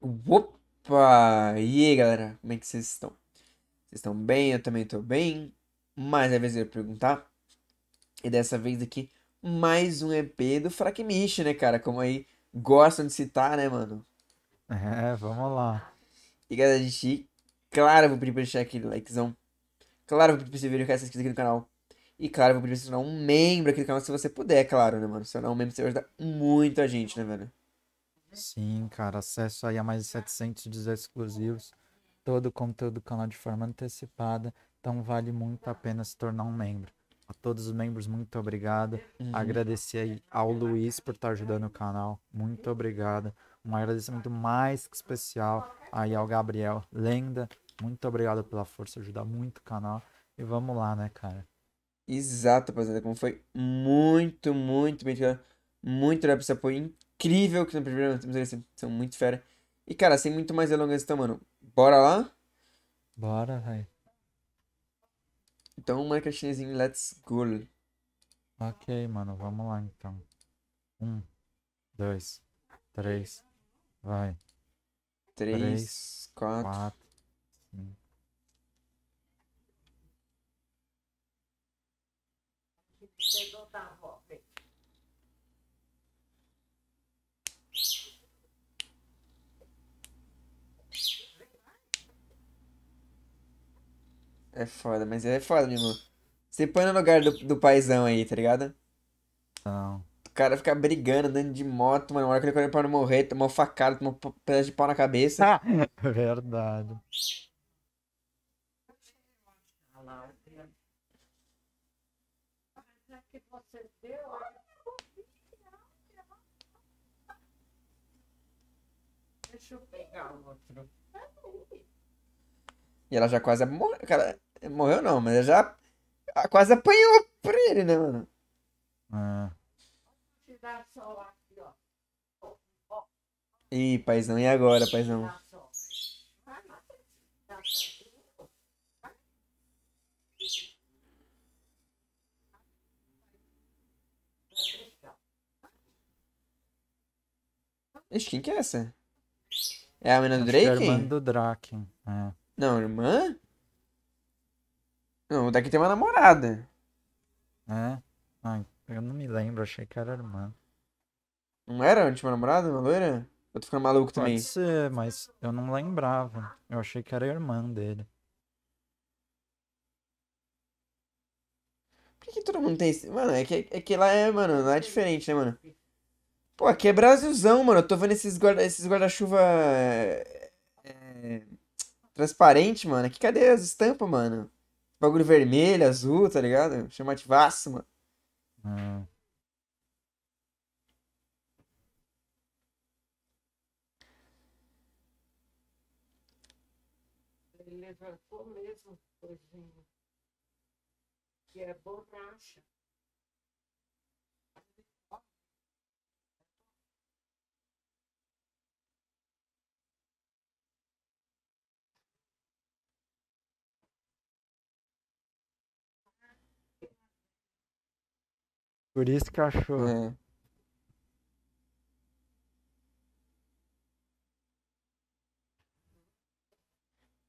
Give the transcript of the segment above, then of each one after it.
Opa! E aí, galera? Como é que vocês estão? Vocês estão bem? Eu também estou bem. Mais uma vez eu ia perguntar. E dessa vez aqui, mais um EP do Fraquimish, né, cara? Como aí gostam de citar, né, mano? É, vamos lá. E galera, a gente, claro, vou pedir pra deixar aquele likezão. Claro, vou pedir pra você verificar é essas coisas aqui no canal. E claro, vou pedir pra você tornar um membro aqui do canal se você puder, é claro, né, mano? Se tornar um membro, você ajuda muito a gente, né, velho? Sim, cara, acesso aí a mais de 710 exclusivos, todo o conteúdo do canal de forma antecipada, então vale muito a pena se tornar um membro. A todos os membros, muito obrigado. Uhum. Agradecer aí ao Luiz por estar tá ajudando o canal, muito obrigado. Um agradecimento mais que especial aí ao Gabriel Lenda, muito obrigado pela força, ajudar muito o canal. E vamos lá, né, cara? Exato, rapaziada, como foi muito, muito bem muito, muito, muito, muito, muito, muito, incrível, que na primeira temporada são muito fera. E, cara, sem muito mais delongas, então, mano, bora lá? Bora, vai. Então, marca chinesinho, let's go. Ok, mano, vamos lá, então. Um, dois, três, vai. Três, quatro, quatro Pegou da avó, É foda, mas é foda, meu. Você põe no lugar do, do paizão aí, tá ligado? Não. O cara fica brigando, andando de moto, mano. Uma hora que ele correu pra não morrer, tomou facada, tomou um pedaço de pau na cabeça. Ah, é verdade. Deixa eu pegar o outro. E ela já quase morreu. Cara, Morreu não, mas já quase apanhou pra ele, né, mano? Ah. Ih, paizão, e agora, paizão? Ixi, quem que é essa? É a menina do Drake? É a irmã do Draken. É. Não, irmã? Não, o daqui tem uma namorada. É? Ah, eu não me lembro, achei que era irmã. Não era a última namorada, uma loira? Eu tô ficando maluco Pode também. Pode ser, mas eu não lembrava. Eu achei que era irmã dele. Por que, todo mundo tem esse... Mano, é que, é que lá é, mano, lá é diferente, né, mano? Pô, aqui é Brasilzão, mano. Eu tô vendo esses guarda-chuva esses é, guarda é... transparente, mano. Aqui cadê as estampas, mano? bagulho vermelho, azul, tá ligado? Chamativaço, mano. Hum. Ele levantou mesmo, coisinha. Que é borracha. Por isso que achou. É.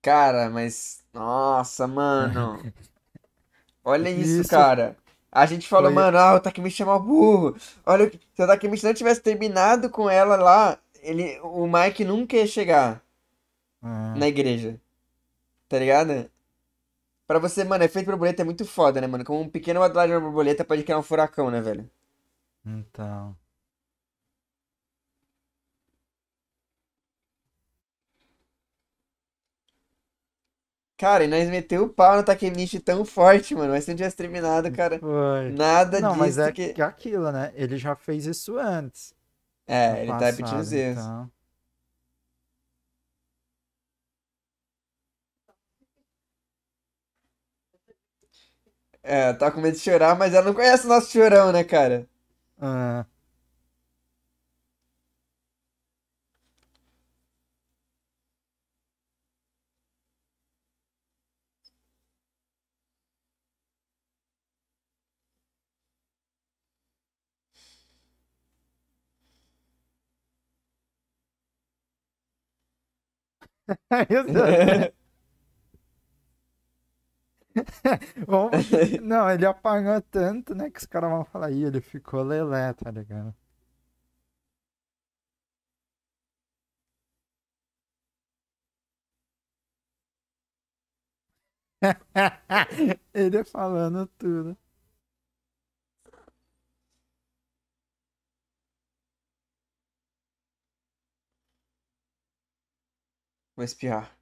Cara, mas. Nossa, mano. Olha isso, Isso. cara. A gente falou, Foi- mano, ah, o Takemichi é mó burro. Olha, se o Takemichi não tivesse terminado com ela lá, ele, o Mike nunca ia chegar ah. na igreja. Tá ligado? Pra você, mano, efeito borboleta é muito foda, né, mano? Como um pequeno quadrado de uma borboleta pode criar um furacão, né, velho? Então. Cara, e nós meteu o pau no Takemichi tão forte, mano. Mas se não tivesse terminado, cara, Foi. nada Não, disso mas é que... aquilo, né? Ele já fez isso antes. É, ele tá repetindo isso. É, tá com medo de chorar, mas ela não conhece o nosso chorão, né, cara? Ah. Exato. Não, ele apagou tanto, né? Que os caras vão falar, aí, ele ficou lelé, tá ligado? ele falando tudo. Vou espiar.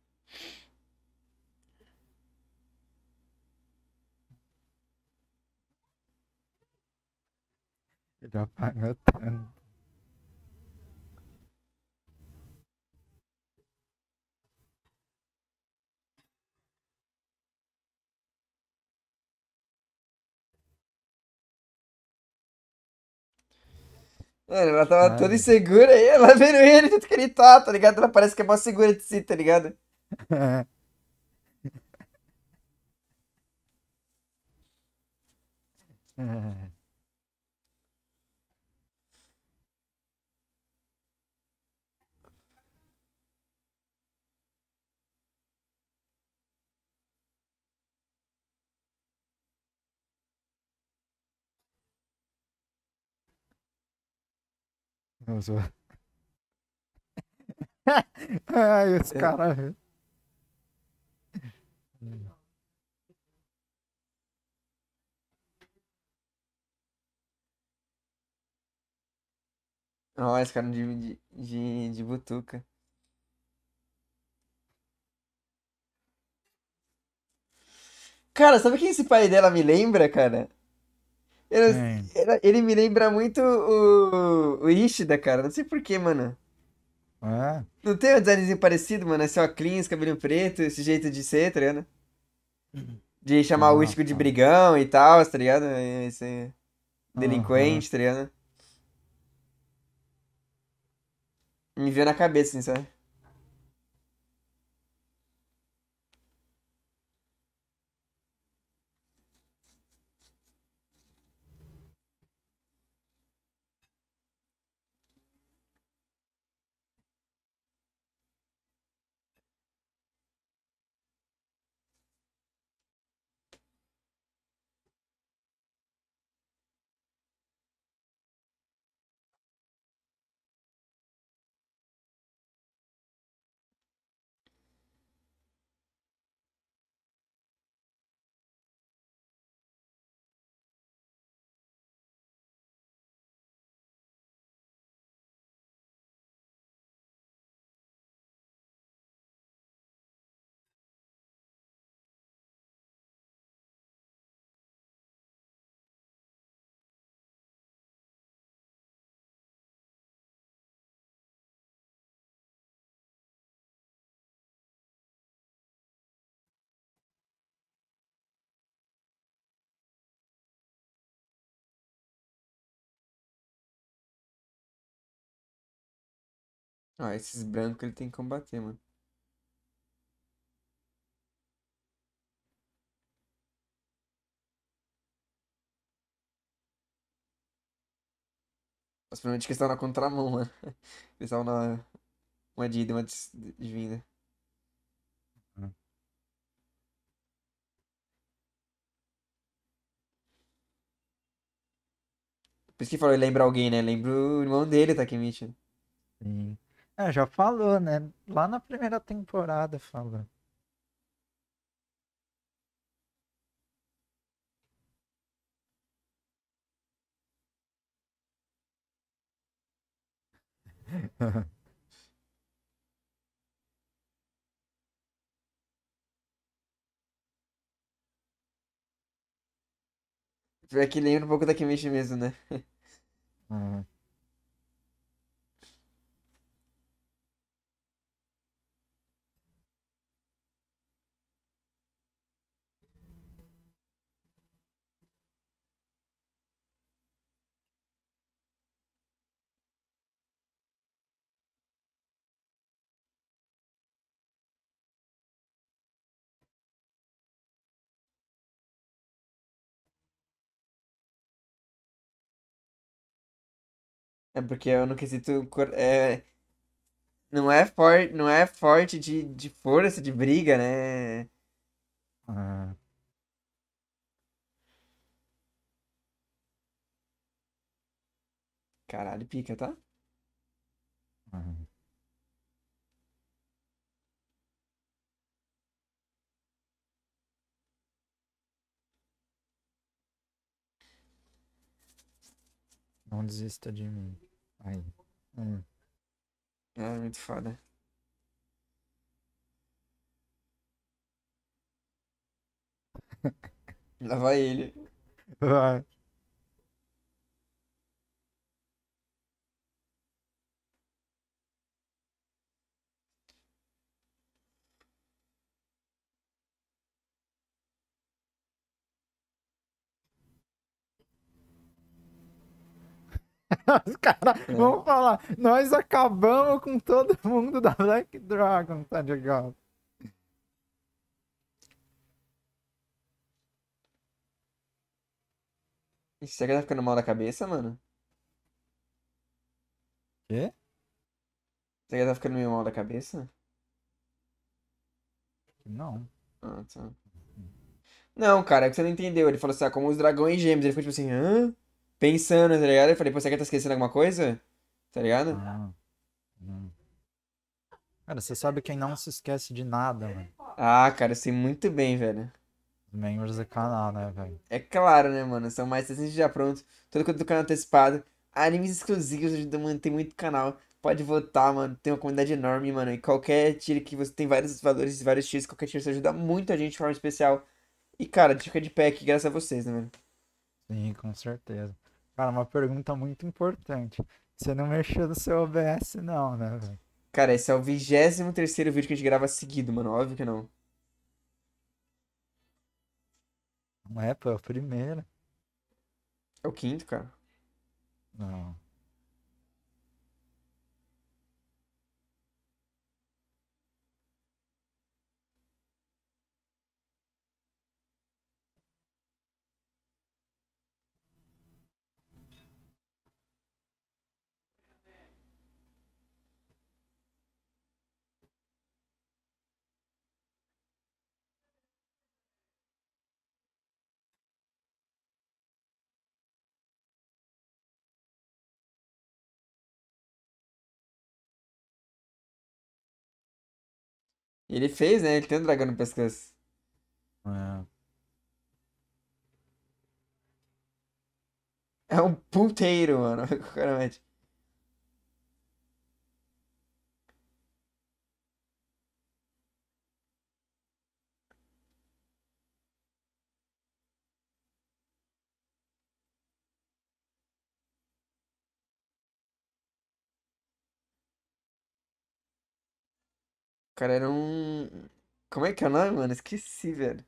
Udah bangetan. Mano, ela tava Ai. toda insegura aí, ela vendo ele, tudo que ele tá, tá ligado? Ela parece que é mó segura de si, tá ligado? É. Não, só... Ai, esse é. cara. Ó, esse cara de, de, de butuca. Cara, sabe quem esse pai dela me lembra, cara? Ele, ele, ele me lembra muito o, o Ishida, cara. Não sei porquê, mano. É. Não tem um designzinho parecido, mano? É só cleans, cabelo preto, esse jeito de ser, tá ligado? De chamar ah, o Ishida de brigão e tal, tá ligado? É, esse delinquente, ah, tá ligado? Me veio na cabeça, assim, sabe? Ah, esses brancos ele tem que combater, mano. Mas provavelmente que eles estavam na contramão, mano. Eles estavam na. Uma de ida, uma desvinda. De hum. Por isso que falou, lembra alguém, né? Lembra o irmão dele, Takemichi. Sim. É, já falou, né? Lá na primeira temporada falou. Pior é que lembra um pouco da mesmo, né? Uhum. É porque eu é não quesito. É, não, é forte não é forte de, de força, de briga, né? Ah. Caralho, pica, tá? Uhum. Não desista de mim. Aí. Hum. É muito foda. Lá vai ele. Vai. Os caras é. vão falar, nós acabamos com todo mundo da Black Dragon, tá ligado? isso será que tá ficando mal da cabeça, mano? Quê? Será que tá ficando meio mal da cabeça? Não. Ah, tá. Não, cara, é que você não entendeu. Ele falou assim, ah, como os dragões gêmeos. Ele ficou tipo assim, hã? pensando, tá ligado? Eu falei, pô, você quer tá esquecendo alguma coisa? Tá ligado? Não. não. Cara, você sabe quem não se esquece de nada, mano. Ah, cara, eu sei muito bem, velho. membros do canal, né, velho? É claro, né, mano? São mais 60 já prontos. Todo conteúdo do canal antecipado. Animes exclusivos, ajuda a manter muito canal. Pode votar, mano. Tem uma comunidade enorme, mano. E qualquer tiro que você tem vários valores, vários tiros, qualquer tiro você ajuda muito a gente de forma especial. E, cara, a gente fica de pé aqui graças a vocês, né, velho? Sim, com certeza. Cara, uma pergunta muito importante. Você não mexeu no seu OBS, não, né, velho? Cara, esse é o 23 terceiro vídeo que a gente grava seguido, mano. Óbvio que não. Não é, pô, é o primeiro. É o quinto, cara. Não. Ele fez, né? Ele tem um dragão no pescoço. É. É um ponteiro, mano. Claramente. cara era um. Como é que é o nome, mano? Esqueci, velho.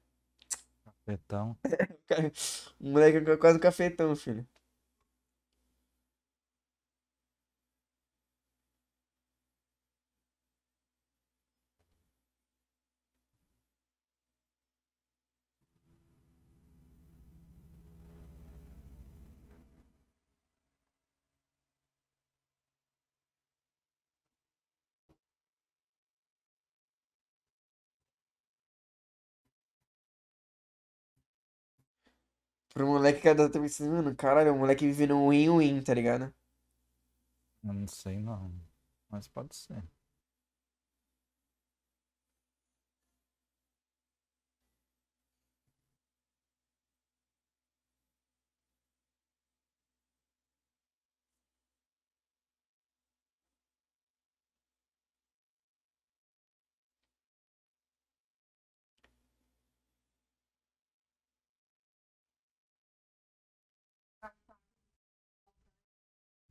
Cafetão. um O moleque é quase um cafetão, filho. Pro moleque que é tá pensando, mano, caralho, o é moleque vive um win-win, tá ligado? Eu não sei não. Mas pode ser.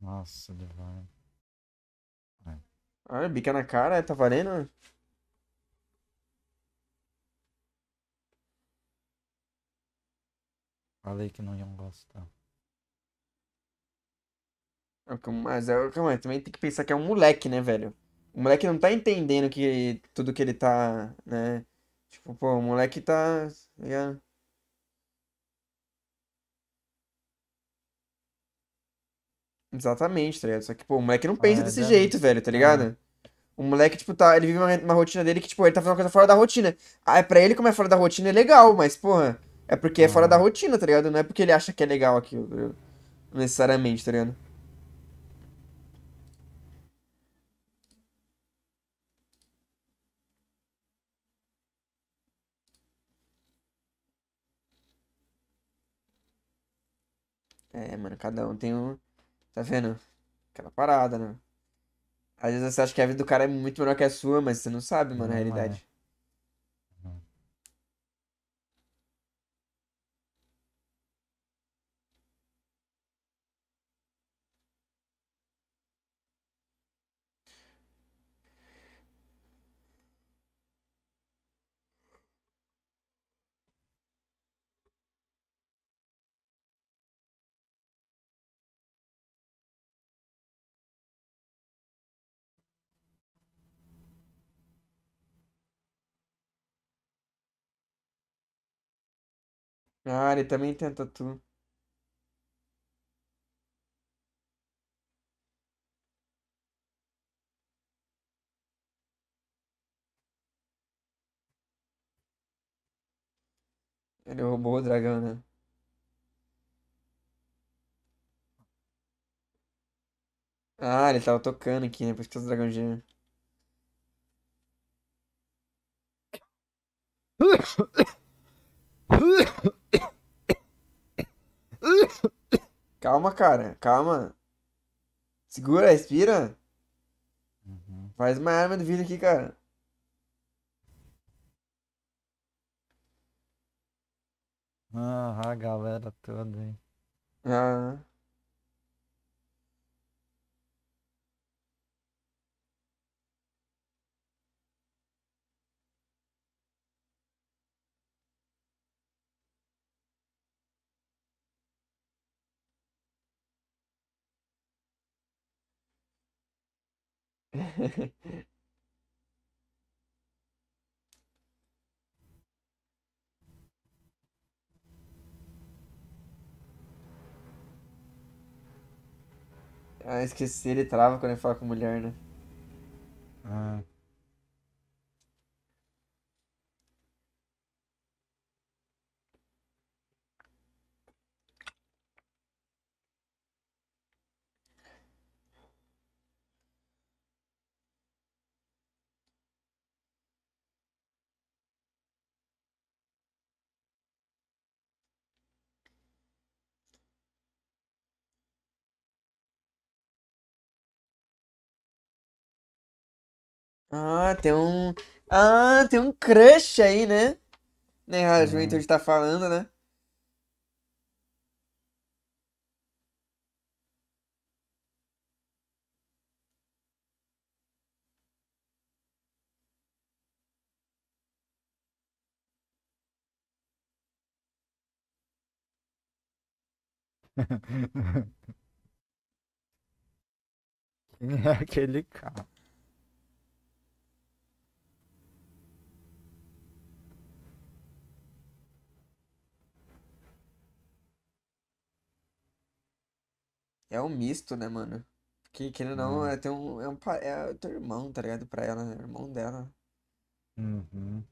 Nossa, ele vai. É. Ah, bica na cara, é? tá valendo? Falei que não iam gostar. Mas é, calma aí, também tem que pensar que é um moleque, né, velho? O moleque não tá entendendo que tudo que ele tá, né? Tipo, pô, o moleque tá. tá Exatamente, tá ligado? Só que, pô, o moleque não pensa é, desse exatamente. jeito, velho, tá ligado? Ah. O moleque, tipo, tá. Ele vive uma, uma, rotina dele que, tipo, ele tá fazendo uma coisa fora da rotina. Ah, pra ele, como é fora da rotina, é legal, mas, porra, é porque é fora da rotina, tá ligado? Não é porque ele acha que é legal aquilo, tá Necessariamente, tá ligado? É, mano, cada um tem um. Tá vendo? Aquela parada, né? Às vezes você acha que a vida do cara é muito melhor que a sua, mas você não sabe, mano, não, a realidade. Ah, ele também tem tatu. Ele é roubou o dragão, né? Ah, ele tava tocando aqui, né? Por isso que os dragões Calma, cara, calma. Segura, respira. Uhum. Faz uma arma do vídeo aqui, cara. Ah, a galera toda, hein? Ah. Ah, esqueci, ele trava quando ele fala com mulher, né? Ah. Ah, tem um. Ah, tem um crush aí, né? Né, a hum. tá falando, né? Quem é aquele cara? É um misto, né, mano? Porque, querendo ou uhum. não, é, tem um, é, um, é teu irmão, tá ligado? Pra ela, né? Irmão dela. Uhum.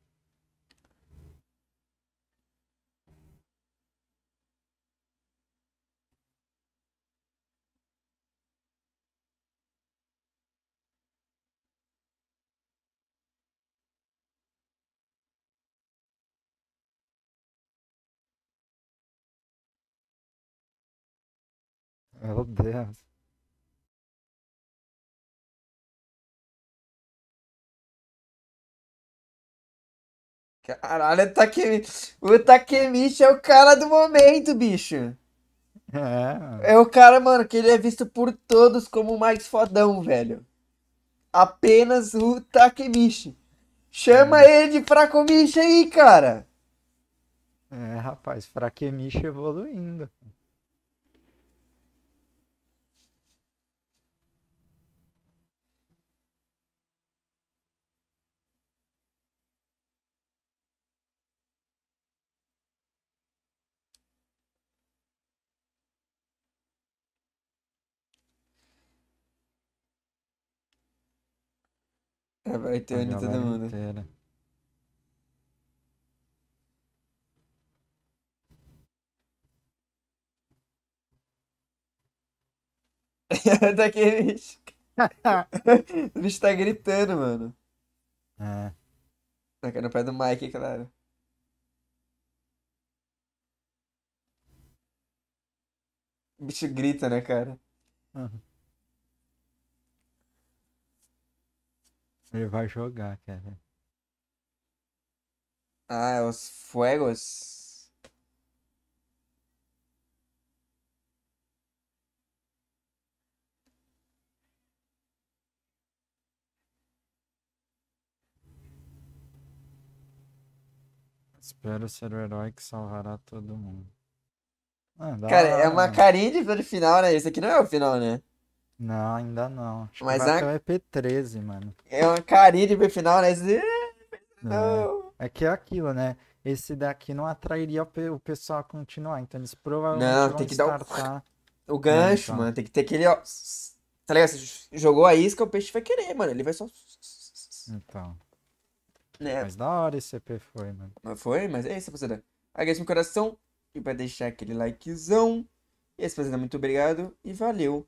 Meu Deus. Caralho, o Takemichi. O Takemichi é o cara do momento, bicho. É. É o cara, mano, que ele é visto por todos como o mais fodão, velho. Apenas o Takemichi. Chama é. ele de Fracomichi aí, cara. É, rapaz, Fraquemichi evoluindo. É, vai ter a Anitta Demanda. Inteira. Tá bicho. o bicho tá gritando, mano. É. Tá caindo no pé do Mike, claro. O bicho grita, né, cara? Uhum. Ele vai jogar, cara. Ah, os fuegos. Espero ser o herói que salvará todo mundo. Ah, cara, é uma carinha de final, né? Isso aqui não é o final, né? Não, ainda não. Acho Mas que vai a... o EP13, mano. É uma carinha de final, né? É. é que é aquilo, né? Esse daqui não atrairia o pessoal a continuar, então eles provavelmente não, vão tem que dar o... o gancho, é, então. mano. Tem que ter aquele, ó. Tá ligado? Você jogou a isca, o peixe vai querer, mano. Ele vai só. Então. Né? Mas da hora esse EP foi, mano. Mas foi, mas é isso, rapaziada. Agradeço meu coração e pra deixar aquele likezão. E esse rapaziada, muito obrigado e valeu.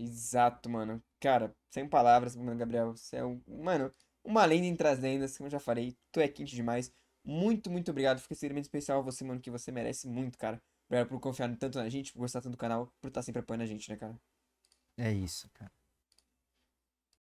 Exato, mano. Cara, sem palavras, mano, é Gabriel. Você é um. Mano, uma lenda entre as lendas, como eu já falei. Tu é quente demais. Muito, muito obrigado. Fica extremamente especial a você, mano, que você merece muito, cara. Obrigado por confiar tanto na gente, por gostar tanto do canal, por estar sempre apoiando a gente, né, cara? É isso, cara.